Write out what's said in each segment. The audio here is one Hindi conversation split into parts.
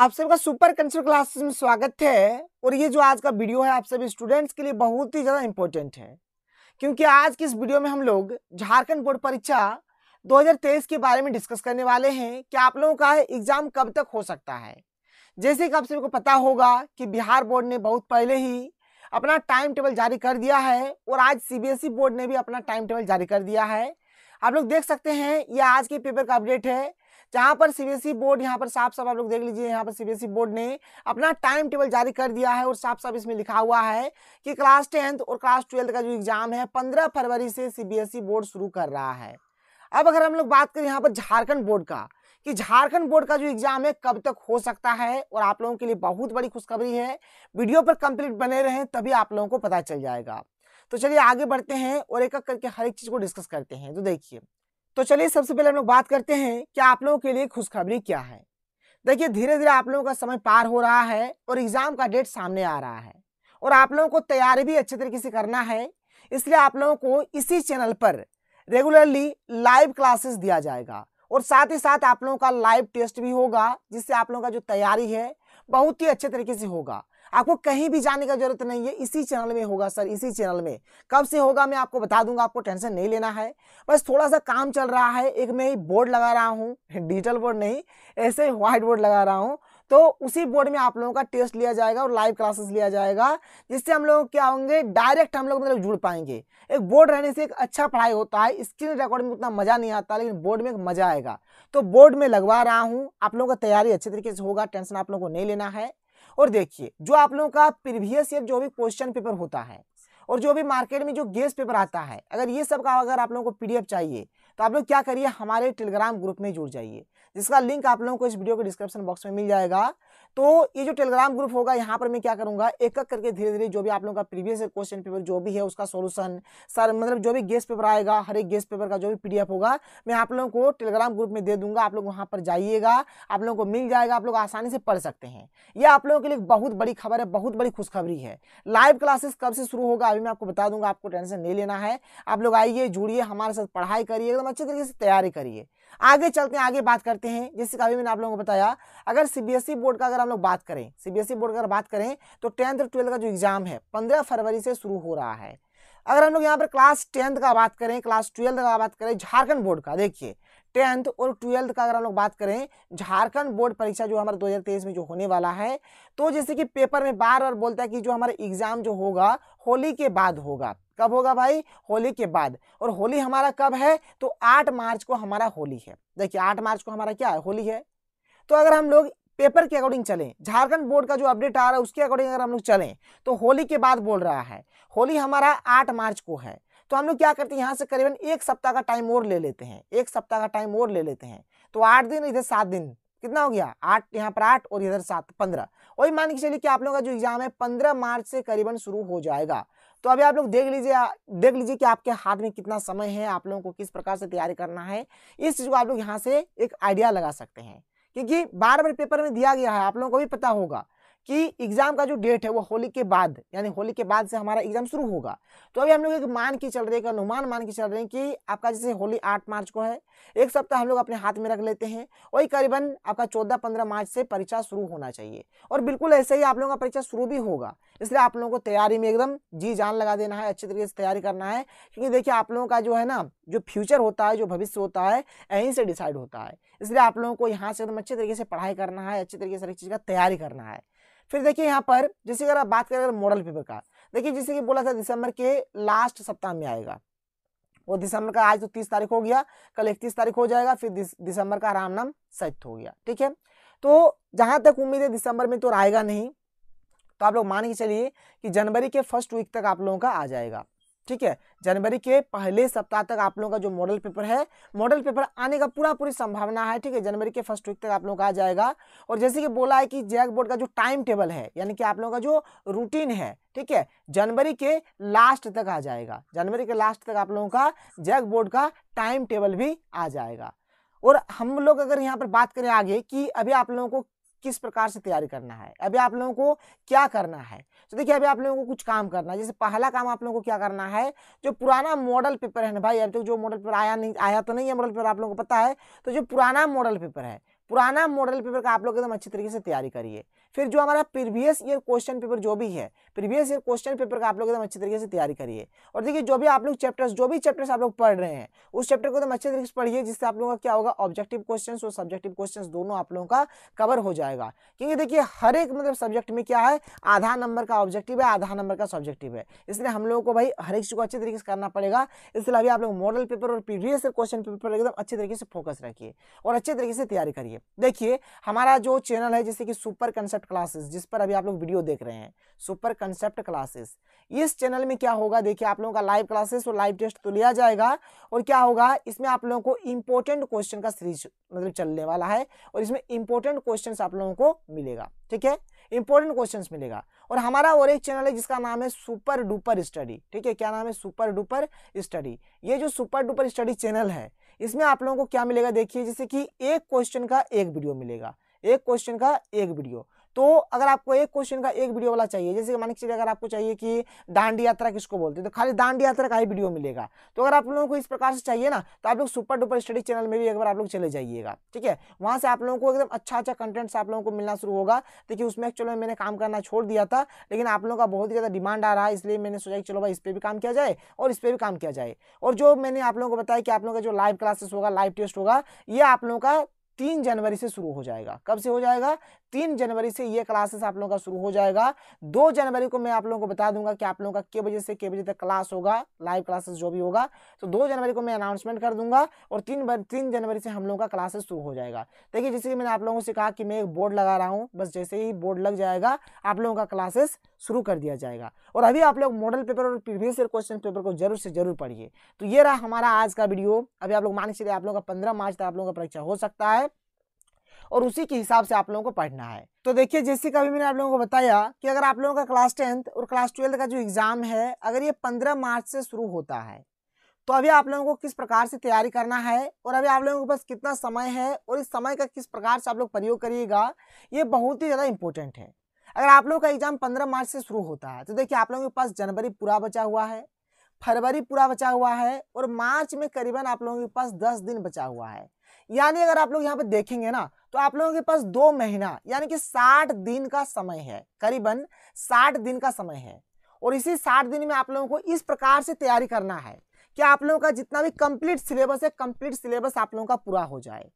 आप सबका सुपर कंसर क्लासेस में स्वागत है और ये जो आज का वीडियो है आप सभी स्टूडेंट्स के लिए बहुत ही ज़्यादा इम्पोर्टेंट है क्योंकि आज की इस वीडियो में हम लोग झारखंड बोर्ड परीक्षा 2023 के बारे में डिस्कस करने वाले हैं कि आप लोगों का एग्ज़ाम कब तक हो सकता है जैसे कि आप सभी को पता होगा कि बिहार बोर्ड ने बहुत पहले ही अपना टाइम टेबल जारी कर दिया है और आज सी e बोर्ड ने भी अपना टाइम टेबल जारी कर दिया है आप लोग देख सकते हैं ये आज के पेपर का अपडेट है जहाँ पर सीबीएसई e बोर्ड यहाँ पर साफ साफ आप लोग देख लीजिए यहाँ पर सीबीएसई e बोर्ड ने अपना टाइम टेबल जारी कर दिया है और साफ साफ इसमें लिखा हुआ है कि क्लास टेंथ और क्लास ट्वेल्थ का जो एग्जाम है पंद्रह फरवरी से सीबीएसई e बोर्ड शुरू कर रहा है अब अगर हम लोग बात करें यहाँ पर झारखंड बोर्ड का कि झारखंड बोर्ड का जो एग्जाम है कब तक हो सकता है और आप लोगों के लिए बहुत बड़ी खुशखबरी है वीडियो पर कंप्लीट बने रहें तभी आप लोगों को पता चल जाएगा तो चलिए आगे बढ़ते हैं और एक एक करके हर एक चीज़ को डिस्कस करते हैं तो देखिए तो चलिए सबसे पहले हम लोग बात करते हैं कि आप लोगों के लिए खुशखबरी क्या है देखिए धीरे धीरे आप लोगों का समय पार हो रहा है और एग्ज़ाम का डेट सामने आ रहा है और आप लोगों को तैयारी भी अच्छे तरीके से करना है इसलिए आप लोगों को इसी चैनल पर रेगुलरली लाइव क्लासेस दिया जाएगा और साथ ही साथ आप लोगों का लाइव टेस्ट भी होगा जिससे आप लोगों का जो तैयारी है बहुत ही अच्छे तरीके से होगा आपको कहीं भी जाने का जरूरत नहीं है इसी चैनल में होगा सर इसी चैनल में कब से होगा मैं आपको बता दूंगा आपको टेंशन नहीं लेना है बस थोड़ा सा काम चल रहा है एक मैं बोर्ड लगा रहा हूँ डिजिटल बोर्ड नहीं ऐसे व्हाइट बोर्ड लगा रहा हूँ तो उसी बोर्ड में आप लोगों का टेस्ट लिया जाएगा और लाइव क्लासेस लिया जाएगा जिससे हम लोग क्या होंगे डायरेक्ट हम लोग मतलब जुड़ पाएंगे एक बोर्ड रहने से एक अच्छा पढ़ाई होता है स्क्रीन रिकॉर्ड में उतना मज़ा नहीं आता लेकिन बोर्ड में एक मज़ा आएगा तो बोर्ड में लगवा रहा हूँ आप लोगों का तैयारी अच्छे तरीके से होगा टेंशन आप लोगों को नहीं लेना है और देखिए जो आप लोगों का प्रीवियस ईयर जो भी क्वेश्चन पेपर होता है और जो भी मार्केट में जो गेस पेपर आता है अगर ये सब का अगर आप लोगों को पीडीएफ चाहिए तो आप लोग क्या करिए हमारे टेलीग्राम ग्रुप में जुड़ जाइए जिसका लिंक आप लोगों को इस वीडियो के डिस्क्रिप्शन बॉक्स में मिल जाएगा तो ये जो टेलीग्राम ग्रुप होगा यहाँ पर मैं क्या करूँगा एक एक करके धीरे धीरे जो भी आप लोगों का प्रीवियस क्वेश्चन पेपर जो भी है उसका सोल्यूशन सर मतलब जो भी गेस पेपर आएगा हर एक गेस पेपर का जो भी पीडीएफ होगा मैं आप लोगों को टेलीग्राम ग्रुप में दे दूंगा आप लोग वहाँ पर जाइएगा आप लोगों को मिल जाएगा आप लोग आसानी से पढ़ सकते हैं यह आप लोगों के लिए बहुत बड़ी खबर है बहुत बड़ी खुशखबरी है लाइव क्लासेस कब से शुरू होगा भी मैं आपको बता दूंगा आपको टेंशन नहीं लेना है आप लोग आइए जुड़िए हमारे साथ पढ़ाई करिए एकदम अच्छे तरीके से तैयारी करिए आगे चलते हैं आगे बात करते हैं जैसे कि अभी मैंने आप लोगों को बताया अगर सीबीएसई e बोर्ड का अगर हम लोग बात करें सीबीएसई e बोर्ड का अगर बात करें तो टेंथ और ट्वेल्थ का जो एग्जाम है पंद्रह फरवरी से शुरू हो रहा है अगर हम लोग यहाँ पर क्लास टेंथ का बात करें क्लास ट्वेल्थ का बात करें झारखंड बोर्ड का देखिए टेंथ और ट्वेल्थ का अगर हम लोग बात करें झारखंड बोर्ड परीक्षा जो हमारा 2023 में जो होने वाला है तो जैसे कि पेपर में बार बार बोलता है कि जो हमारा एग्जाम जो होगा होली के बाद होगा कब होगा भाई होली के बाद और होली हमारा कब है तो आठ मार्च को हमारा होली है देखिए आठ मार्च को हमारा क्या है होली है तो अगर हम लोग पेपर के अकॉर्डिंग चलें झारखंड बोर्ड का जो अपडेट आ रहा है उसके अकॉर्डिंग अगर हम लोग चलें तो होली के बाद बोल रहा है होली हमारा आठ मार्च को है तो हम लोग क्या करते हैं यहाँ से करीबन एक सप्ताह का टाइम और ले लेते हैं एक सप्ताह का टाइम और ले लेते हैं तो आठ दिन इधर सात दिन कितना हो गया आठ यहाँ पर आठ और इधर सात पंद्रह वही मान के चलिए कि आप लोगों का जो एग्जाम है पंद्रह मार्च से करीबन शुरू हो जाएगा तो अभी आप लोग देख लीजिए देख लीजिए कि आपके हाथ में कितना समय है आप लोगों को किस प्रकार से तैयारी करना है इस चीज़ को आप लोग यहाँ से एक आइडिया लगा सकते हैं क्योंकि बार बार पेपर में दिया गया है आप लोगों को भी पता होगा कि एग्जाम का जो डेट है वो होली के बाद यानी होली के बाद से हमारा एग्जाम शुरू होगा तो अभी हम लोग एक मान के चल रहे हैं अनुमान मान के चल रहे हैं कि आपका जैसे होली आठ मार्च को है एक सप्ताह हम लोग अपने हाथ में रख लेते हैं वही करीबन आपका चौदह पंद्रह मार्च से परीक्षा शुरू होना चाहिए और बिल्कुल ऐसे ही आप लोगों का परीक्षा शुरू भी होगा इसलिए आप लोगों को तैयारी में एकदम जी जान लगा देना है अच्छे तरीके से तैयारी करना है क्योंकि देखिए आप लोगों का जो है ना जो फ्यूचर होता है जो भविष्य होता है यहीं से डिसाइड होता है इसलिए आप लोगों को यहाँ से एकदम अच्छे तरीके से पढ़ाई करना है अच्छे तरीके से हर चीज़ का तैयारी करना है फिर देखिए यहाँ पर जैसे अगर आप बात करें अगर मॉडल पेपर का देखिए जैसे कि बोला था दिसंबर के लास्ट सप्ताह में आएगा वो दिसंबर का आज तो तीस तारीख हो गया कल इकतीस तारीख हो जाएगा फिर दिस, दिसंबर का राम नाम सत्य हो गया ठीक है तो जहाँ तक उम्मीद है दिसंबर में तो आएगा नहीं तो आप लोग मान के चलिए कि जनवरी के फर्स्ट वीक तक आप लोगों का आ जाएगा ठीक है जनवरी के पहले सप्ताह तक आप लोगों का जो मॉडल पेपर है मॉडल पेपर आने का पूरा पूरी संभावना है ठीक है जनवरी के फर्स्ट वीक तक आप लोगों का आ जाएगा और जैसे कि बोला है कि जैक बोर्ड का जो टाइम टेबल है यानी कि आप लोगों का जो रूटीन है ठीक है जनवरी के लास्ट तक आ जाएगा जनवरी के लास्ट तक आप लोगों का जैक बोर्ड का टाइम टेबल भी आ जाएगा और हम लोग अगर यहाँ पर बात करें आगे कि अभी आप लोगों को किस प्रकार से तैयारी करना है अभी आप लोगों को क्या करना है तो देखिए अभी आप लोगों को कुछ काम करना है जैसे पहला काम आप लोगों को क्या करना है जो पुराना मॉडल पेपर है ना भाई अभी तक तो जो मॉडल पेपर आया नहीं आया तो नहीं है मॉडल पेपर आप लोगों को पता है तो जो पुराना मॉडल पेपर है पुराना मॉडल पेपर का आप लोग एकदम अच्छी तरीके से तैयारी करिए फिर जो हमारा प्रीवियस ईयर क्वेश्चन पेपर जो भी है प्रीवियस ईयर क्वेश्चन पेपर का आप लोग एकदम अच्छी तरीके से तैयारी करिए और देखिए जो भी आप लोग चैप्टर्स जो भी चैप्टर्स आप लोग पढ़ रहे हैं उस चैप्टर को एकदम अच्छे तरीके से पढ़िए जिससे आप लोगों का क्या होगा ऑब्जेक्टिव क्वेश्चन और सब्जेक्टिव क्वेश्चन दोनों आप लोगों का कवर हो जाएगा क्योंकि देखिए हर एक मतलब सब्जेक्ट में क्या है आधा नंबर का ऑब्जेक्टिव है आधा नंबर का सब्जेक्टिव है इसलिए हम लोगों को भाई हर एक चीज़ को अच्छे तरीके से करना पड़ेगा इसलिए अभी आप लोग मॉडल पेपर और प्रीवियस क्वेश्चन पेपर एकदम अच्छे तरीके से फोकस रखिए और अच्छे तरीके से तैयारी करिए करेंगे देखिए हमारा जो चैनल है जैसे कि सुपर कंसेप्ट क्लासेस जिस पर अभी आप लोग वीडियो देख रहे हैं सुपर कंसेप्ट क्लासेस इस चैनल में क्या होगा देखिए आप लोगों का लाइव क्लासेस और लाइव टेस्ट तो लिया जाएगा और क्या होगा इसमें आप लोगों को इंपॉर्टेंट क्वेश्चन का सीरीज मतलब चलने वाला है और इसमें इंपॉर्टेंट क्वेश्चन आप लोगों को मिलेगा ठीक है इंपॉर्टेंट क्वेश्चन मिलेगा और हमारा और एक चैनल है जिसका नाम है सुपर डुपर स्टडी ठीक है क्या नाम है सुपर डुपर स्टडी ये जो सुपर डुपर स्टडी चैनल है इसमें आप लोगों को क्या मिलेगा देखिए जैसे कि एक क्वेश्चन का एक वीडियो मिलेगा एक क्वेश्चन का एक वीडियो तो अगर आपको एक क्वेश्चन का एक वीडियो वाला चाहिए जैसे कि मान अगर आपको चाहिए कि दांड यात्रा किसको बोलते हैं तो खाली दांड यात्रा का ही वीडियो मिलेगा तो अगर आप लोगों को इस प्रकार से चाहिए ना तो आप लोग सुपर डुपर स्टडी चैनल में भी एक बार आप लोग चले जाइएगा ठीक है वहां से आप लोगों को एकदम अच्छा अच्छा कंटेंट्स आप लोगों को मिलना शुरू होगा देखिए उसमें में मैंने काम करना छोड़ दिया था लेकिन आप लोगों का बहुत ही ज़्यादा डिमांड आ रहा है इसलिए मैंने सोचा कि चलो भाई इस पर भी काम किया जाए और इस पर भी काम किया जाए और जो मैंने आप लोगों को बताया कि आप लोगों का जो लाइव क्लासेस होगा लाइव टेस्ट होगा ये आप लोगों का तीन जनवरी से शुरू हो जाएगा कब से हो जाएगा तीन जनवरी से ये क्लासेस आप लोगों का शुरू हो जाएगा दो जनवरी को मैं आप लोगों को बता दूंगा कि आप लोगों का के बजे से के बजे तक क्लास होगा लाइव क्लासेस जो भी होगा तो दो जनवरी को मैं अनाउंसमेंट कर दूंगा और तीन तीन जनवरी से हम लोगों का क्लासेस शुरू हो जाएगा देखिए जैसे कि मैंने आप लोगों से कहा कि मैं एक बोर्ड लगा रहा हूँ बस जैसे ही बोर्ड लग जाएगा आप लोगों का क्लासेस शुरू कर दिया जाएगा और अभी आप लोग मॉडल पेपर और प्रीवियस ईयर क्वेश्चन पेपर को जरूर से जरूर पढ़िए तो ये रहा हमारा आज का वीडियो अभी आप लोग मान चलिए आप लोगों का पंद्रह मार्च तक आप लोगों का परीक्षा हो सकता है और उसी के हिसाब से आप लोगों को पढ़ना है तो देखिए जैसे कभी मैंने आप लोगों को बताया कि अगर आप लोगों का क्लास टेंथ और क्लास ट्वेल्थ का जो एग्ज़ाम है अगर ये पंद्रह मार्च से शुरू होता है तो अभी आप लोगों को किस प्रकार से तैयारी करना है और अभी आप लोगों के पास कितना समय है और इस समय का किस प्रकार से आप लोग प्रयोग करिएगा ये बहुत ही ज़्यादा इंपॉर्टेंट है अगर आप लोगों का एग्जाम पंद्रह मार्च से शुरू होता है तो देखिए आप लोगों के पास जनवरी पूरा बचा हुआ है फरवरी पूरा बचा हुआ है और मार्च में करीबन आप लोगों के पास दस दिन बचा हुआ है यानी अगर आप लोग यहाँ पे देखेंगे ना तो आप लोगों के पास दो महीना यानी कि साठ दिन का समय है करीबन साठ दिन का समय है और इसी साठ दिन में आप लोगों को इस प्रकार से तैयारी करना है कि आप लोगों का जितना भी कंप्लीट सिलेबस है कंप्लीट सिलेबस आप लोगों का पूरा हो जाए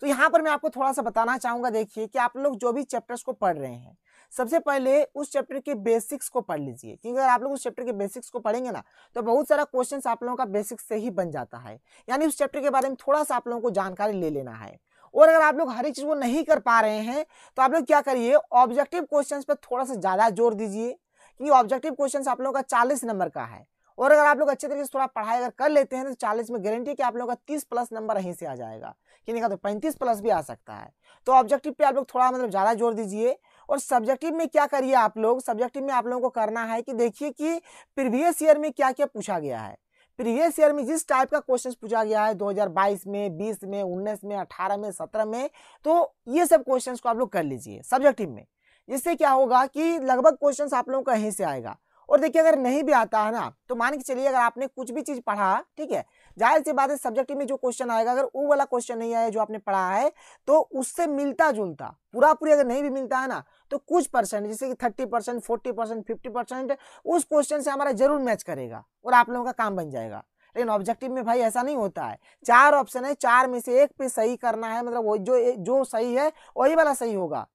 तो यहाँ पर मैं आपको थोड़ा सा बताना चाहूंगा देखिए कि आप लोग जो भी चैप्टर्स को पढ़ रहे हैं सबसे पहले उस चैप्टर के बेसिक्स को पढ़ लीजिए क्योंकि अगर आप लोग उस चैप्टर के बेसिक्स को पढ़ेंगे ना तो बहुत सारा क्वेश्चन आप लोगों का बेसिक्स से ही बन जाता है यानी उस चैप्टर के बारे में थोड़ा सा आप लोगों को जानकारी ले लेना है और अगर आप लोग हर एक चीज़ को नहीं कर पा रहे हैं तो आप लोग क्या करिए ऑब्जेक्टिव क्वेश्चन पर थोड़ा सा ज़्यादा जोर दीजिए क्योंकि ऑब्जेक्टिव क्वेश्चन आप लोगों का चालीस नंबर का है और अगर आप लोग अच्छे तरीके से थोड़ा पढ़ाई अगर कर लेते हैं तो चालीस में गारंटी कि आप लोगों का तीस प्लस नंबर यहीं से आ जाएगा कि नहीं तो पैंतीस प्लस भी आ सकता है तो ऑब्जेक्टिव पे आप लोग थोड़ा मतलब ज़्यादा जोर दीजिए और सब्जेक्टिव में क्या करिए आप लोग सब्जेक्टिव में आप लोगों को करना है कि देखिए कि प्रीवियस ईयर में क्या क्या पूछा गया है प्रीवियस ईयर में जिस टाइप का क्वेश्चन पूछा गया है 2022 में 20 में 19 में 18 में 17 में तो ये सब क्वेश्चन को आप लोग कर लीजिए सब्जेक्टिव में जिससे क्या होगा कि लगभग क्वेश्चन आप लोगों का यहीं से आएगा और देखिए अगर नहीं भी आता है ना तो मान के चलिए अगर आपने कुछ भी चीज पढ़ा ठीक है जाहिर सी बात है सब्जेक्ट में जो क्वेश्चन आएगा अगर वो वाला क्वेश्चन नहीं आया जो आपने पढ़ा है तो उससे मिलता जुलता पूरा पूरी अगर नहीं भी मिलता है ना तो कुछ परसेंट जैसे कि thirty percent forty percent fifty percent उस क्वेश्चन से हमारा जरूर मैच करेगा और आप लोगों का काम बन जाएगा लेकिन ऑब्जेक्टिव में भाई ऐसा नहीं होता है चार ऑप्शन है चार में से एक पे सही करना है मतलब वो जो जो सही है वही वाला सही होगा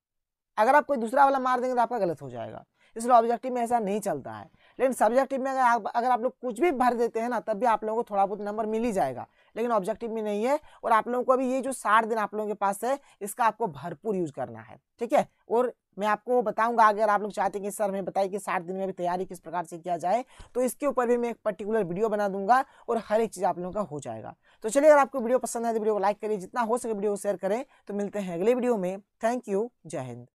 अगर आप कोई दूसरा वाला मार देंगे तो आपका गलत हो जाएगा इसलिए ऑब्जेक्टिव में ऐसा नहीं चलता है लेकिन सब्जेक्टिव में अगर आप अगर आप लोग कुछ भी भर देते हैं ना तब भी आप लोगों को थोड़ा बहुत नंबर मिल ही जाएगा लेकिन ऑब्जेक्टिव में नहीं है और आप लोगों को अभी ये जो साठ दिन आप लोगों के पास है इसका आपको भरपूर यूज करना है ठीक है और मैं आपको बताऊंगा अगर आप लोग चाहते हैं कि सर हमें बताइए कि साठ दिन में भी तैयारी किस प्रकार से किया जाए तो इसके ऊपर भी मैं एक पर्टिकुलर वीडियो बना दूंगा और हर एक चीज़ आप लोगों का हो जाएगा तो चलिए अगर आपको वीडियो पसंद है तो वीडियो को लाइक करिए जितना हो सके वीडियो को शेयर करें तो मिलते हैं अगले वीडियो में थैंक यू जय हिंद